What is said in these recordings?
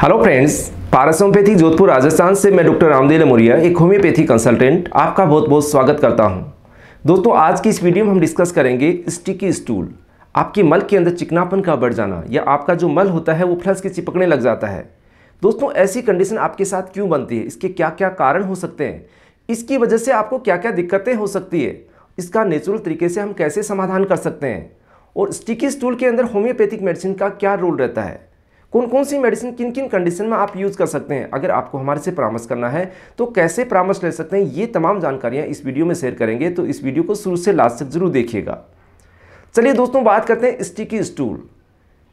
hello friends पारसोमपैथी जोधपुर राजस्थान से मैं डॉक्टर रामदेव लमोरिया एक होम्योपैथी कंसल्टेंट आपका बहुत बहुत स्वागत करता हूं दोस्तों आज की इस वीडियो में हम डिस्कस करेंगे स्टिकी स्टूल आपके मल के अंदर चिकनापन का बढ़ जाना या आपका जो मल होता है वो फ्लस के चिपकने लग जाता है दोस्तों ऐसी कंडीशन आपके साथ क्यों बनती है इसके क्या क्या कारण हो सकते हैं इसकी वजह से आपको क्या क्या दिक्कतें हो सकती है इसका नेचुरल तरीके से हम कैसे समाधान कर सकते हैं और स्टिकी स्टूल के अंदर होम्योपैथिक मेडिसिन का क्या रोल रहता है कौन कौन सी मेडिसिन किन किन कंडीशन में आप यूज़ कर सकते हैं अगर आपको हमारे से परामर्श करना है तो कैसे परामर्श ले सकते हैं ये तमाम जानकारियाँ इस वीडियो में शेयर करेंगे तो इस वीडियो को शुरू से लास्ट तक जरूर देखिएगा चलिए दोस्तों बात करते हैं स्टिकी स्टूल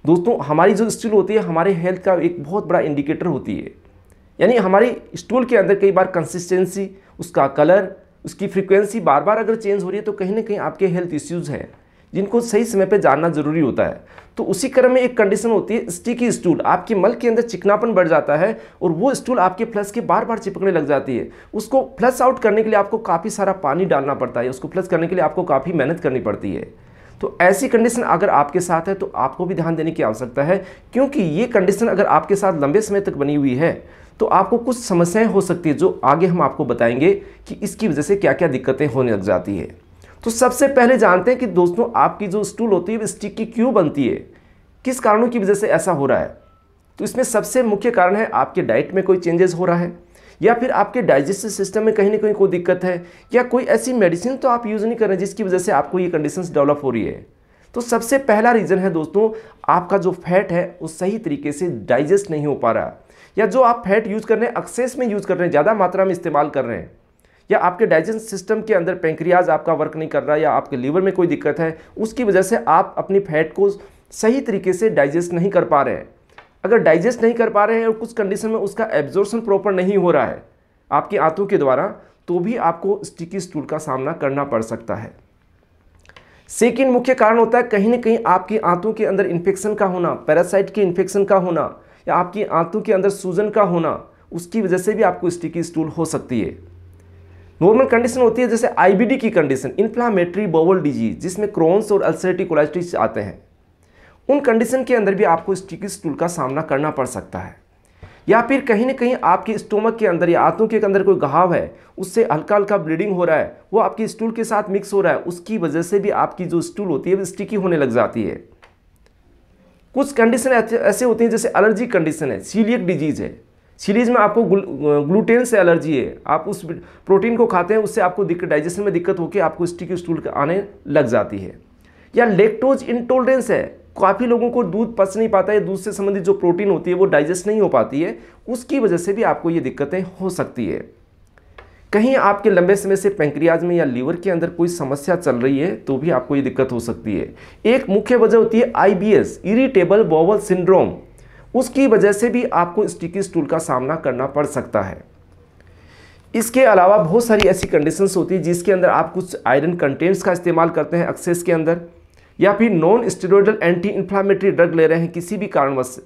दोस्तों हमारी जो स्टूल होती है हमारे हेल्थ का एक बहुत बड़ा इंडिकेटर होती है यानी हमारी स्टूल के अंदर कई बार कंसिस्टेंसी उसका कलर उसकी फ्रीक्वेंसी बार बार अगर चेंज हो रही है तो कहीं ना कहीं आपके हेल्थ इश्यूज़ हैं जिनको सही समय पर जानना जरूरी होता है तो उसी क्रम में एक कंडीशन होती है स्टिकी स्टूल आपके मल के अंदर चिकनापन बढ़ जाता है और वो स्टूल आपके फ्लस के बार बार चिपकने लग जाती है उसको फ्लस आउट करने के लिए आपको काफ़ी सारा पानी डालना पड़ता है उसको फ्लस करने के लिए आपको काफ़ी मेहनत करनी पड़ती है तो ऐसी कंडीशन अगर आपके साथ है तो आपको भी ध्यान देने की आवश्यकता है क्योंकि ये कंडीशन अगर आपके साथ लंबे समय तक बनी हुई है तो आपको कुछ समस्याएं हो सकती है जो आगे हम आपको बताएंगे कि इसकी वजह से क्या क्या दिक्कतें होने लग जाती है तो सबसे पहले जानते हैं कि दोस्तों आपकी जो स्टूल होती है वो स्टिक की क्यों बनती है किस कारणों की वजह से ऐसा हो रहा है तो इसमें सबसे मुख्य कारण है आपके डाइट में कोई चेंजेस हो रहा है या फिर आपके डाइजेस्टिव सिस्टम में कहीं ना कहीं कोई दिक्कत है या कोई ऐसी मेडिसिन तो आप यूज़ नहीं कर रहे जिसकी वजह से आपको ये कंडीशंस डेवलप हो रही है तो सबसे पहला रीज़न है दोस्तों आपका जो फैट है वो सही तरीके से डाइजेस्ट नहीं हो पा रहा या जो आप फैट यूज़ कर रहे हैं अक्सेस में यूज़ कर रहे हैं ज़्यादा मात्रा में इस्तेमाल कर रहे हैं या आपके डाइजेस्ट सिस्टम के अंदर पेंक्रियाज आपका वर्क नहीं कर रहा या आपके लीवर में कोई दिक्कत है उसकी वजह से आप अपनी फैट को सही तरीके से डाइजेस्ट नहीं कर पा रहे हैं अगर डाइजेस्ट नहीं कर पा रहे हैं और कुछ कंडीशन में उसका एब्जॉर्शन प्रॉपर नहीं हो रहा है आपकी आंतों के द्वारा तो भी आपको स्टिकी स्टूल का सामना करना पड़ सकता है सेकेंड मुख्य कारण होता है कहीं ना कहीं आपकी आंतों के अंदर इन्फेक्शन का होना पैरासाइट के इन्फेक्शन का होना या आपकी आंतों के अंदर सूजन का होना उसकी वजह से भी आपको स्टिकी स्टूल हो सकती है नॉर्मल कंडीशन होती है जैसे आई की कंडीशन इन्फ्लामेटरी बोवल डिजीज जिसमें क्रोन्स और अल्सरेटिकोलाइटिस आते हैं उन कंडीशन के अंदर भी आपको स्टिकी स्टूल का सामना करना पड़ सकता है या फिर कहीं ना कहीं आपके स्टोमक के अंदर या आंतों के अंदर कोई घाव है उससे हल्का हल्का ब्लीडिंग हो रहा है वो आपकी स्टूल के साथ मिक्स हो रहा है उसकी वजह से भी आपकी जो स्टूल होती है वो स्टिकी होने लग जाती है कुछ कंडीशन ऐसे होती हैं जैसे एलर्जी कंडीशन है सीलियक डिजीज़ है सीरीज में आपको ग्लूटेन से एलर्जी है आप उस प्रोटीन को खाते हैं उससे आपको दिक्कत डाइजेशन में दिक्कत होकर आपको स्टिकी स्टूल आने लग जाती है या लेक्टोज इंटोलरेंस है काफ़ी लोगों को दूध पच नहीं पाता है दूध से संबंधित जो प्रोटीन होती है वो डाइजेस्ट नहीं हो पाती है उसकी वजह से भी आपको ये दिक्कतें हो सकती है कहीं आपके लंबे समय से पेंक्रियाज में या लीवर के अंदर कोई समस्या चल रही है तो भी आपको ये दिक्कत हो सकती है एक मुख्य वजह होती है एस इरिटेबल बॉवल सिंड्रोम उसकी वजह से भी आपको स्टिकी स्टूल का सामना करना पड़ सकता है इसके अलावा बहुत सारी ऐसी कंडीशंस होती है जिसके अंदर आप कुछ आयरन कंटेंट्स का इस्तेमाल करते हैं एक्सेस के अंदर या फिर non steroidal anti inflammatory drug ले रहे हैं किसी भी कारणवश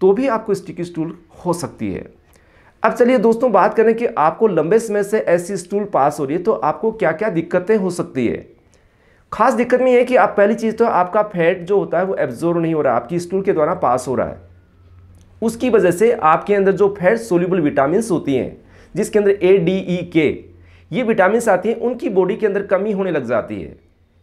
तो भी आपको स्टिकी स्टूल हो सकती है अब चलिए दोस्तों बात करें कि आपको लंबे समय से ऐसी स्टूल पास हो रही है तो आपको क्या क्या दिक्कतें हो सकती है खास दिक्कत में यह है कि आप पहली चीज़ तो आपका फैट जो होता है वो एब्जॉर्व नहीं हो रहा है आपकी स्टूल के द्वारा पास हो रहा है उसकी वजह से आपके अंदर जो फैट सोल्यूबल विटामिन होती हैं जिसके अंदर ए डी ई के ये विटामिन आती हैं उनकी बॉडी के अंदर कमी होने लग जाती है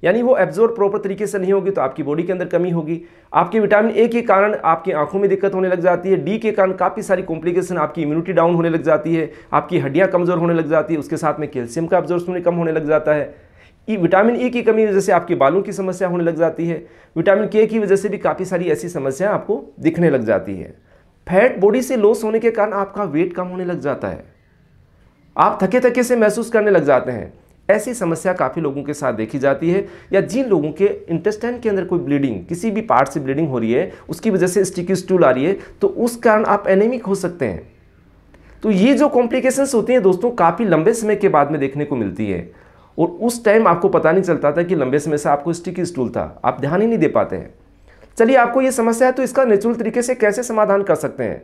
यानी वो एब्जॉर्ब प्रॉपर तरीके से नहीं होगी तो आपकी बॉडी के अंदर कमी होगी आपके विटामिन ए के कारण आपकी आंखों में दिक्कत होने लग जाती है डी के कारण काफ़ी सारी कॉम्प्लिकेशन आपकी इम्यूनिटी डाउन होने लग जाती है आपकी हड्डियाँ कमज़ोर होने लग जाती है उसके साथ में कैल्शियम का एब्जॉर्बन कम होने लग जाता है ई विटामिन ई की कमी वजह से आपके बालों की समस्या होने लग जाती है विटामिन के की वजह से भी काफ़ी सारी ऐसी समस्याएँ आपको दिखने लग जाती है फैट बॉडी से लॉस होने के कारण आपका वेट कम होने लग जाता है आप थके थके से महसूस करने लग जाते हैं ऐसी समस्या काफ़ी लोगों के साथ देखी जाती है या जिन लोगों के इंटेस्टाइन के अंदर कोई ब्लीडिंग किसी भी पार्ट से ब्लीडिंग हो रही है उसकी वजह से स्टिकी स्टूल आ रही है तो उस कारण आप एनेमिक हो सकते हैं तो ये जो कॉम्प्लिकेशंस होती हैं दोस्तों काफ़ी लंबे समय के बाद में देखने को मिलती है और उस टाइम आपको पता नहीं चलता था कि लंबे समय से आपको स्टिकी स्टूल था आप ध्यान ही नहीं दे पाते हैं चलिए आपको ये समस्या है तो इसका नेचुरल तरीके से कैसे समाधान कर सकते हैं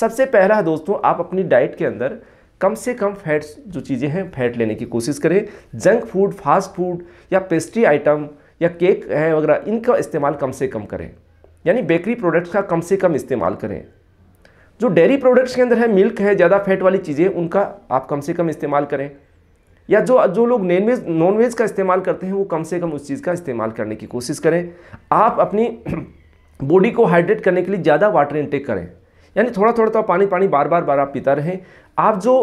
सबसे पहला है दोस्तों आप अपनी डाइट के अंदर कम से कम फैट्स जो चीज़ें हैं फैट लेने की कोशिश करें जंक फूड फास्ट फूड या पेस्ट्री आइटम या केक हैं वगैरह इनका इस्तेमाल कम से कम करें यानी बेकरी प्रोडक्ट्स का कम से कम इस्तेमाल करें जो डेयरी प्रोडक्ट्स के अंदर है मिल्क है ज़्यादा फैट वाली चीज़ें उनका आप कम से कम इस्तेमाल करें या जो जो लोग नॉनवेज वेज का इस्तेमाल करते हैं वो कम से कम उस चीज़ का इस्तेमाल करने की कोशिश करें आप अपनी बॉडी को हाइड्रेट करने के लिए ज़्यादा वाटर इनटेक करें यानी थोड़ा थोड़ा तो पानी पानी बार बार बार आप पीता रहें आप जो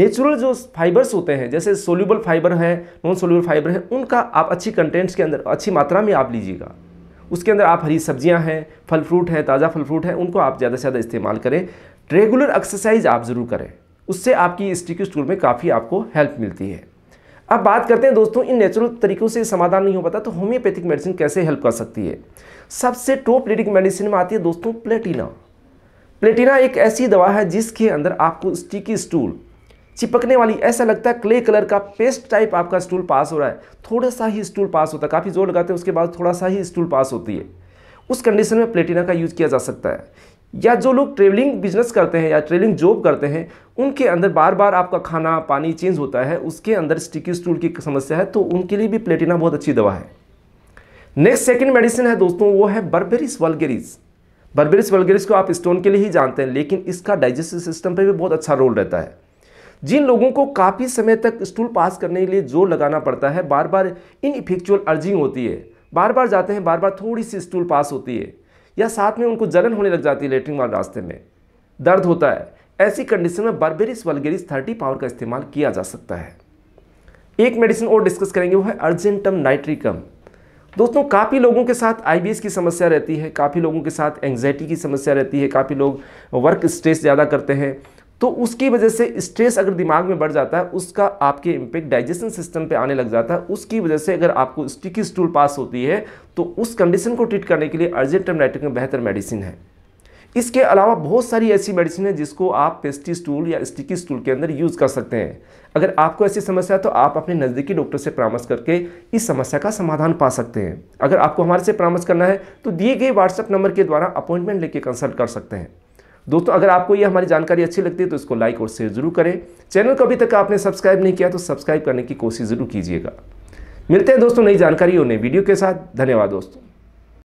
नेचुरल जो फाइबर्स होते हैं जैसे सोल्यूबल फाइबर हैं नॉन सोल्यूबल फाइबर हैं उनका आप अच्छी कंटेंट्स के अंदर अच्छी मात्रा में आप लीजिएगा उसके अंदर आप हरी सब्जियां हैं फल फ्रूट हैं ताज़ा फल फ्रूट हैं उनको आप ज़्यादा से ज़्यादा इस्तेमाल करें रेगुलर एक्सरसाइज आप ज़रूर करें उससे आपकी स्टिकी स्टूल में काफ़ी आपको हेल्प मिलती है अब बात करते हैं दोस्तों इन नेचुरल तरीकों से समाधान नहीं हो पाता तो होम्योपैथिक मेडिसिन कैसे हेल्प कर सकती है सबसे टॉप रेटिंग मेडिसिन में आती है दोस्तों प्लेटिना प्लेटिना एक ऐसी दवा है जिसके अंदर आपको स्टिकी स्टूल चिपकने वाली ऐसा लगता है क्ले कलर का पेस्ट टाइप आपका स्टूल पास हो रहा है थोड़ा सा ही स्टूल पास होता है काफ़ी जोर लगाते हैं उसके बाद थोड़ा सा ही स्टूल पास होती है उस कंडीशन में प्लेटिना का यूज़ किया जा सकता है या जो लोग ट्रेवलिंग बिजनेस करते हैं या ट्रेवलिंग जॉब करते हैं उनके अंदर बार बार आपका खाना पानी चेंज होता है उसके अंदर स्टिकी स्टूल की समस्या है तो उनके लिए भी प्लेटिना बहुत अच्छी दवा है नेक्स्ट सेकेंड मेडिसिन है दोस्तों वो है बर्बेरिस वल्गेरिस बर्बेरिस वल्गेरिस को आप स्टोन के लिए ही जानते हैं लेकिन इसका डाइजेस्टिव सिस्टम पर भी बहुत अच्छा रोल रहता है जिन लोगों को काफ़ी समय तक स्टूल पास करने के लिए जोर लगाना पड़ता है बार बार इफेक्चुअल अर्जिंग होती है बार बार जाते हैं बार बार थोड़ी सी स्टूल पास होती है या साथ में उनको जलन होने लग जाती है लेटरिन वाले रास्ते में दर्द होता है ऐसी कंडीशन में बर्बेरिस वलगेरिस थर्टी पावर का इस्तेमाल किया जा सकता है एक मेडिसिन और डिस्कस करेंगे वो है अर्जेंटम नाइट्रिकम दोस्तों काफ़ी लोगों के साथ आईबीएस की समस्या रहती है काफ़ी लोगों के साथ एंग्जाइटी की समस्या रहती है काफ़ी लोग वर्क स्ट्रेस ज़्यादा करते हैं तो उसकी वजह से स्ट्रेस अगर दिमाग में बढ़ जाता है उसका आपके इम्पेक्ट डाइजेशन सिस्टम पे आने लग जाता है उसकी वजह से अगर आपको स्टिकी स्टूल पास होती है तो उस कंडीशन को ट्रीट करने के लिए अर्जेंट टर्मनाइटिक में बेहतर मेडिसिन है इसके अलावा बहुत सारी ऐसी मेडिसिन है जिसको आप पेस्टी स्टूल या स्टिकी स्टूल के अंदर यूज़ कर सकते हैं अगर आपको ऐसी समस्या है तो आप अपने नज़दीकी डॉक्टर से परामर्श करके इस समस्या का समाधान पा सकते हैं अगर आपको हमारे से परामर्श करना है तो दिए गए व्हाट्सएप नंबर के द्वारा अपॉइंटमेंट लेके कंसल्ट कर सकते हैं दोस्तों अगर आपको ये हमारी जानकारी अच्छी लगती है तो इसको लाइक और शेयर जरूर करें चैनल को अभी तक आपने सब्सक्राइब नहीं किया तो सब्सक्राइब करने की कोशिश जरूर कीजिएगा मिलते हैं दोस्तों नई जानकारी और नई वीडियो के साथ धन्यवाद दोस्तों